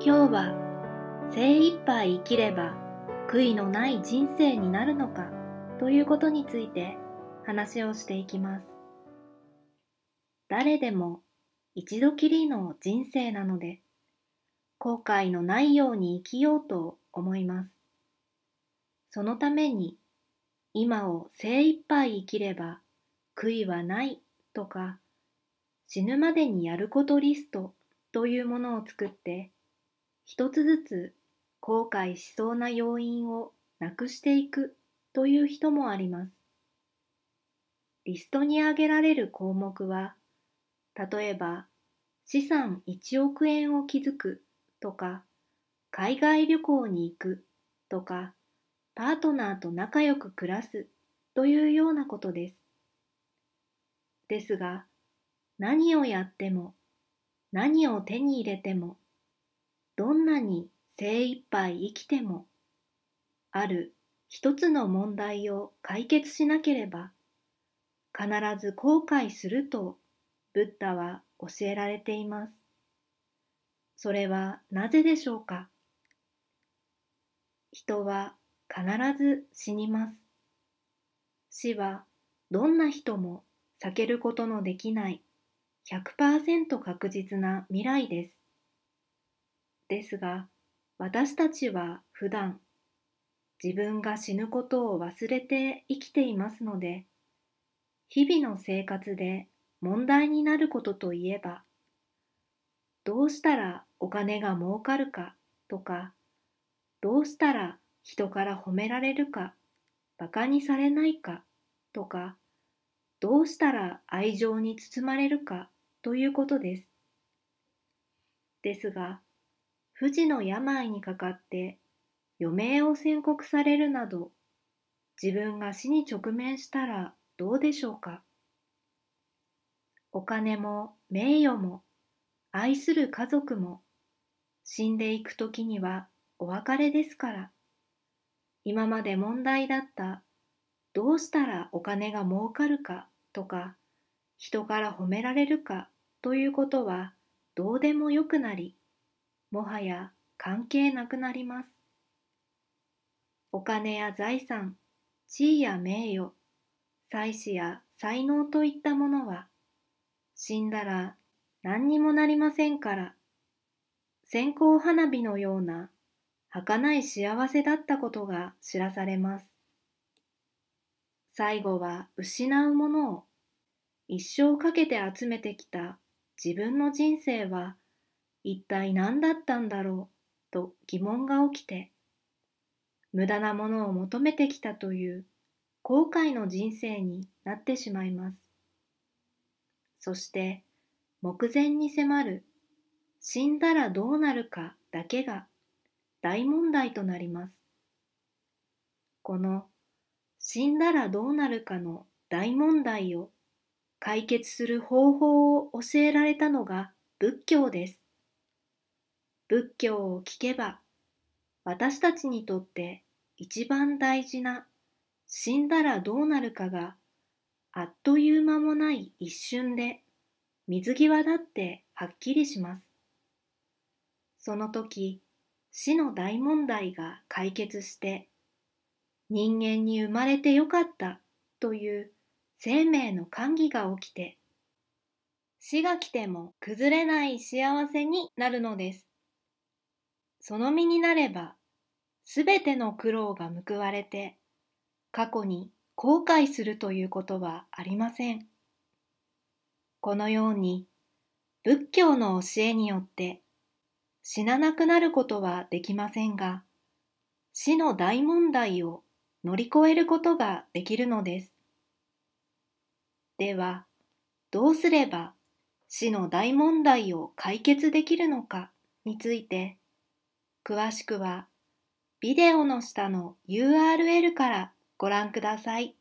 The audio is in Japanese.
今日は精一杯生きれば悔いのない人生になるのかということについて話をしていきます誰でも一度きりの人生なので後悔のないように生きようと思いますそのために今を精一杯生きれば悔いはないとか死ぬまでにやることリストというものを作って一つずつ後悔しそうな要因をなくしていくという人もあります。リストに挙げられる項目は、例えば資産1億円を築くとか、海外旅行に行くとか、パートナーと仲良く暮らすというようなことです。ですが、何をやっても、何を手に入れても、どんなに精一杯生きてもある一つの問題を解決しなければ必ず後悔するとブッダは教えられています。それはなぜでしょうか人は必ず死にます。死はどんな人も避けることのできない100%確実な未来です。ですが私たちは普段自分が死ぬことを忘れて生きていますので日々の生活で問題になることといえばどうしたらお金が儲かるかとかどうしたら人から褒められるかバカにされないかとかどうしたら愛情に包まれるかということです。ですが不治の病にかかって余命を宣告されるなど自分が死に直面したらどうでしょうかお金も名誉も愛する家族も死んでいく時にはお別れですから今まで問題だったどうしたらお金が儲かるかとか人から褒められるかということはどうでもよくなりもはや関係なくなります。お金や財産、地位や名誉、祭祀や才能といったものは、死んだら何にもなりませんから、線香花火のような儚い幸せだったことが知らされます。最後は失うものを一生かけて集めてきた自分の人生は一体何だったんだろうと疑問が起きて無駄なものを求めてきたという後悔の人生になってしまいますそして目前に迫る死んだらどうなるかだけが大問題となりますこの死んだらどうなるかの大問題を解決する方法を教えられたのが仏教です仏教を聞けば私たちにとって一番大事な死んだらどうなるかがあっという間もない一瞬で水際だってはっきりします。その時死の大問題が解決して人間に生まれてよかったという生命の歓喜が起きて死が来ても崩れない幸せになるのです。その身になれば、すべての苦労が報われて、過去に後悔するということはありません。このように、仏教の教えによって死ななくなることはできませんが、死の大問題を乗り越えることができるのです。では、どうすれば死の大問題を解決できるのかについて詳しくはビデオの下の URL からご覧ください。